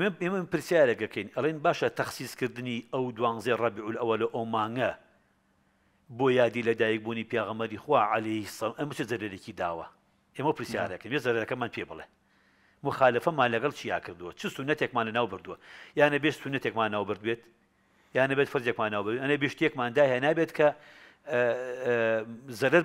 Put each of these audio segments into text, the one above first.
ئێمە پرسیارێکەکەین ئەڵێن باشە تەخصیسکردنی ئەو دوانزێ ڕەبی ئەوە لە ئۆمانگە بۆ یادی لە دایکبوونی پیاغەمەری خوا علی ئەم چ زەرێکی داوە ئێمە پرسیارەکەن ێ زەرەکەمان پێ بڵێ مخالفەمان لەگەڵ چیا کردووە چ سونەتێکمان لە ناو بردووە یانە بێ سونەتێکمان ناو بردوێت یانە بێت فرجێکمان ناو بێت ئەنە بشتێکماندا هەیە نابێت کە زەرەر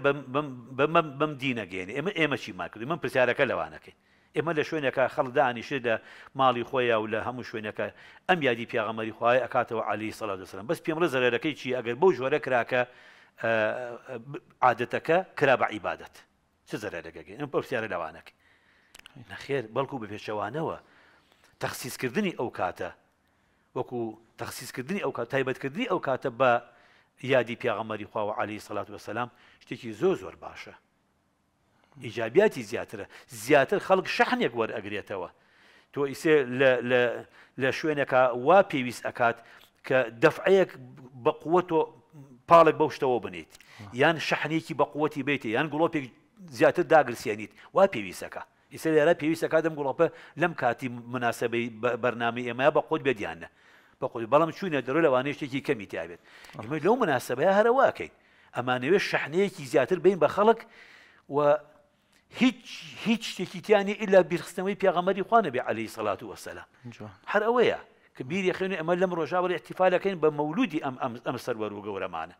بەم دینەگەێنی ئێمە ئێمە چی ما کردی من پرسیارەکە لەوانەکەین ئێمە لە شوێنەکە خەڵدانیشە لە ماڵی خۆیان و لە هەموو شوێنەکە ئەم یادی پیاغەمەری خخوای ئەکاتەوە علی سەلا دەسلم بەس پێمە زەرەکەی چی ئەگەر بەو ژۆرە کراکە عادەتەکە کرا بە عیبادەت چ زەرەکەگەی ئەم پرسیارە لەوانەکە نەخێر بەڵکو بە پێشەوانەوە تەخصیسکردنی ئەو کاتە وەکو تەخصیسکردنی ئەو کات تایبەتکردنی ئەو کاتە بە یادی پیاغەمەری خواوە علی سەلات وەسەسلام شتێکی زۆ زۆر باشە ئیجابیاتی زیاترە زیاتر خەڵک شەحنێک وەرئەگرێتەوە تۆ ئیسێ لە شوێنێکە وا پێویست ئەکات کە دەفعەیەک بە قووە تۆ پاڵێک بەوشتەوە بنیت یان شەحنێکی بە قووەتی بیتێ یان گڵۆپێک زیاتر داگرسیێنیت وا پێویستەکە ئیسە لێرە پێویستە کاتم گوڵۆپە لەم کاتی مناسبەی بەرنامی ئێمە بە قوت بێدیانە بە قوی بەڵام چوونە دەرو لەوانەیە شتێکی کەمی تیاوێت ئەمە لەو مناسبەیە هەرەواکەین ئەمانەوێت شەحنەیەکی زیاتر بین بە خەڵک و هیچ هیچ شتێکیتیانی ئللا بیرخستنەوەی پێغەمەری خوانە بێ عليهەی سەلات و وەسەلا هەر ئەوەیە کە بیری خێنی ئەمە لەم ڕۆژاوەری احتیفالەکەین بە مەولودی ئەم ئەم سەرەر و گەورەمانە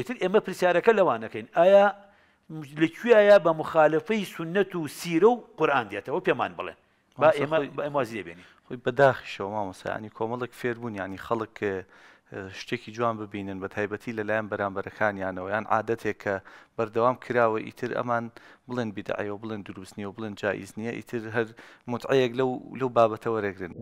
ئتر ئێمە پرسیارەکە لەوانەکەین ئایا لەکوێایە بە مخالفەی سنەت و سیرە و قورآان دێتەوە پێمان بڵێن با ئێمە بە ئەمازی دەبێنی خۆی بەداخشەوە مامەسانی کۆمەڵک فێربوونیانی خەڵک شتێکی جوان ببینن بە تایبەتی لەلایەن بەرامبەرەکانیانەوە یان عادەتێک کە بەردەوام کراوە ئیتر ئەمان بڵند بیدعە و بڵند دروستنیە و بڵند جاییز نییە ئیتر هەر متعەیەک لەو لەو بابەتە وەرەگرن.